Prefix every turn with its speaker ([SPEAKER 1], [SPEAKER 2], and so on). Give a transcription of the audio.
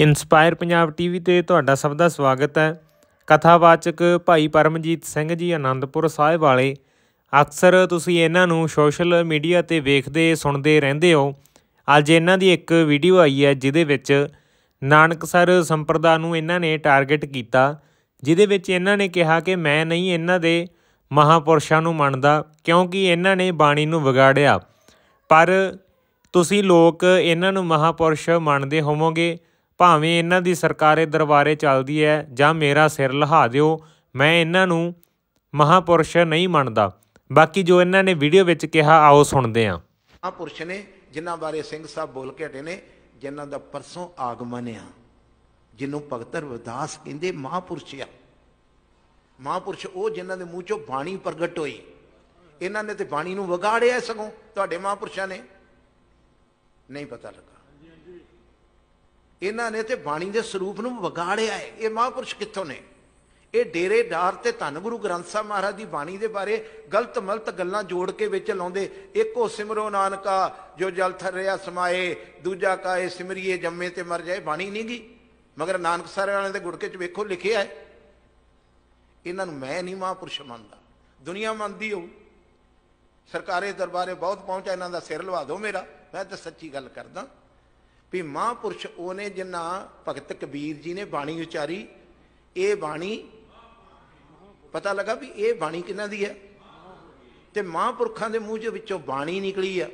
[SPEAKER 1] inspire Punjab TV ਤੇ ਤੁਹਾਡਾ ਸਭ ਦਾ ਸਵਾਗਤ ਹੈ ਕਥਾਵਾਚਕ ਭਾਈ ਪਰਮਜੀਤ ਸਿੰਘ ਜੀ ਆਨੰਦਪੁਰ ਸਾਹਿਬ ਵਾਲੇ ਅਕਸਰ ਤੁਸੀਂ ਇਹਨਾਂ ਨੂੰ ਸੋਸ਼ਲ ਮੀਡੀਆ ਤੇ ਵੇਖਦੇ ਸੁਣਦੇ ਰਹਿੰਦੇ ਹੋ ਅੱਜ ਇਹਨਾਂ ਦੀ ਇੱਕ ਵੀਡੀਓ ਆਈ ਹੈ ਜਿਹਦੇ ਵਿੱਚ ਨਾਨਕਸਰ ਸੰਪਰਦਾ ਨੂੰ ਇਹਨਾਂ ਨੇ ਟਾਰਗੇਟ ਕੀਤਾ ਜਿਹਦੇ ਵਿੱਚ ਇਹਨਾਂ ਨੇ ਕਿਹਾ ਕਿ ਮੈਂ ਨਹੀਂ ਇਹਨਾਂ ਦੇ ਮਹਾਪੁਰਸ਼ਾਂ ਨੂੰ ਮੰਨਦਾ ਕਿਉਂਕਿ ਇਹਨਾਂ ਨੇ ਬਾਣੀ ਨੂੰ ਵਿਗਾੜਿਆ ਪਰ ਤੁਸੀਂ ਲੋਕ ਇਹਨਾਂ ਨੂੰ ਮਹਾਪੁਰਸ਼ ਮੰਨਦੇ ਹੋਵੋਗੇ ਭਾਵੇਂ ਇਹਨਾਂ ਦੀ ਸਰਕਾਰੇ ਦਰਬਾਰੇ ਚੱਲਦੀ ਹੈ ਜਾਂ ਮੇਰਾ ਸਿਰ ਲਹਾ ਦਿਓ ਮੈਂ ਇਹਨਾਂ ਨੂੰ ਮਹਾਪੁਰਸ਼ ਨਹੀਂ ਮੰਨਦਾ ਬਾਕੀ ਜੋ ਇਹਨਾਂ ਨੇ ਵੀਡੀਓ ਵਿੱਚ ਕਿਹਾ ਆਓ ਸੁਣਦੇ ਆਂ
[SPEAKER 2] ਮਹਾਪੁਰਸ਼ ਨੇ ਜਿਨ੍ਹਾਂ ਬਾਰੇ ਸਿੰਘ ਸਾਹਿਬ ਬੋਲ ਕੇ ਹਟੇ ਨੇ ਜਿਨ੍ਹਾਂ ਦਾ ਪਰਸੋਂ ਆਗਮਨ ਆ ਜਿਹਨੂੰ ਭਗਤ ਰਵਿਦਾਸ ਕਹਿੰਦੇ ਮਹਾਪੁਰਸ਼ ਆ ਮਹਾਪੁਰਸ਼ ਉਹ ਜਿਨ੍ਹਾਂ ਦੇ ਮੂੰਹ ਚੋਂ ਬਾਣੀ ਪ੍ਰਗਟ ਹੋਈ ਇਹਨਾਂ ਨੇ ਤੇ ਬਾਣੀ ਨੂੰ ਵਿਗਾੜਿਆ ਸਗੋਂ ਤੁਹਾਡੇ ਮਹਾਪੁਰਸ਼ਾਂ ਨੇ ਨਹੀਂ ਪਤਾ ਲੱਗਾ ਇਹਨਾਂ ਨੇ ਤੇ ਬਾਣੀ ਦੇ ਸਰੂਪ ਨੂੰ ਵਿਗਾੜਿਆ ਹੈ ਇਹ ਮਹਾਪੁਰਸ਼ ਕਿੱਥੋਂ ਨੇ ਇਹ ਡੇਰੇਦਾਰ ਤੇ ਧੰਨ ਗੁਰੂ ਗ੍ਰੰਥ ਸਾਹਿਬ ਮਹਾਰਾਜ ਦੀ ਬਾਣੀ ਦੇ ਬਾਰੇ ਗਲਤ ਮਲਤ ਗੱਲਾਂ ਜੋੜ ਕੇ ਵਿੱਚ ਲਾਉਂਦੇ ਇੱਕੋ ਸਿਮਰੋ ਨਾਨਕਾ ਜੋ ਜਲ ਥਰ ਰਿਆ ਸਮਾਏ ਦੂਜਾ ਕਾ ਇਹ ਸਿਮਰੀਏ ਜੰਮੇ ਤੇ ਮਰ ਜਾਏ ਬਾਣੀ ਨਹੀਂ ਗਈ ਮਗਰ ਨਾਨਕ ਸਾਰੇ ਵਾਲਿਆਂ ਦੇ ਗੁੜਕੇ ਚ ਵੇਖੋ ਲਿਖਿਆ ਹੈ ਇਹਨਾਂ ਨੂੰ ਮੈਂ ਨਹੀਂ ਮਹਾਪੁਰਸ਼ ਮੰਨਦਾ ਦੁਨੀਆ ਮੰਨਦੀ ਹੋ ਸਰਕਾਰੇ ਦਰਬਾਰੇ ਬਹੁਤ ਪਹੁੰਚਾ ਇਹਨਾਂ ਦਾ ਸਿਰ ਲਵਾ ਦਿਓ ਮੇਰਾ ਮੈਂ ਤਾਂ ਸੱਚੀ ਗੱਲ ਕਰਦਾ ਵੀ ਮਹਾਪੁਰਸ਼ ਉਹਨੇ ਜਿਨ੍ਹਾਂ ਭਗਤ ਕਬੀਰ ਜੀ ਨੇ ਬਾਣੀ ਉਚਾਰੀ ਇਹ ਬਾਣੀ ਪਤਾ ਲੱਗਾ ਵੀ ਇਹ ਬਾਣੀ ਕਿਹਨਾਂ ਦੀ ਹੈ ਤੇ ਮਹਾਪੁਰਖਾਂ ਦੇ ਮੂੰਹ ਦੇ ਵਿੱਚੋਂ ਬਾਣੀ ਨਿਕਲੀ ਆ